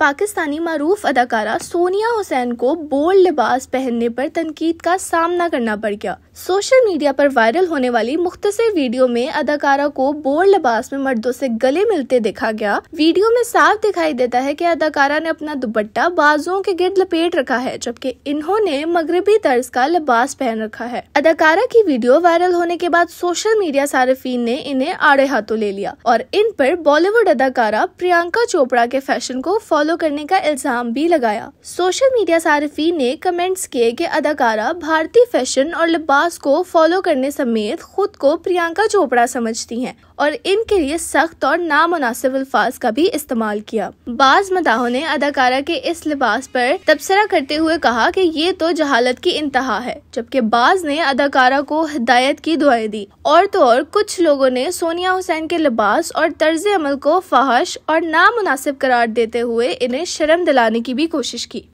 पाकिस्तानी मरूफ अदाकारा सोनिया हुसैन को बोल्ड लिबास पहनने पर तनकीद का सामना करना पड़ गया सोशल मीडिया पर वायरल होने वाली मुख्तसर वीडियो में अदाकारा को बोल्ड लिबास में मर्दों से गले मिलते देखा गया वीडियो में साफ दिखाई देता है कि अदाकारा ने अपना दुपट्टा बाजुओं के गिर्द लपेट रखा है जबकि इन्होंने मगरबी तर्ज का लिबास पहन रखा है अदाकारा की वीडियो वायरल होने के बाद सोशल मीडिया सार्फिन ने इन्हें आड़े हाथों ले लिया और इन पर बॉलीवुड अदाकारा प्रियंका चोपड़ा के फैशन को फॉलो फॉलो करने का इल्जाम भी लगाया सोशल मीडिया सार्फी ने कमेंट्स किए कि अदाकारा भारतीय फैशन और लिबास को फॉलो करने समेत खुद को प्रियंका चोपड़ा समझती हैं और इनके लिए सख्त और नामुनासिब अल्फाज का भी इस्तेमाल किया बाज मदाहों ने अदाकारा के इस लिबास पर तबसरा करते हुए कहा कि ये तो जहालत की इंतहा है जबकि बाज ने अदाकारा को हिदायत की दुआएं दी और तो और कुछ लोगों ने सोनिया हुसैन के लिबास और तर्ज अमल को फहश और नामुनासिब करार देते हुए इन्हें शर्म दिलाने की भी कोशिश की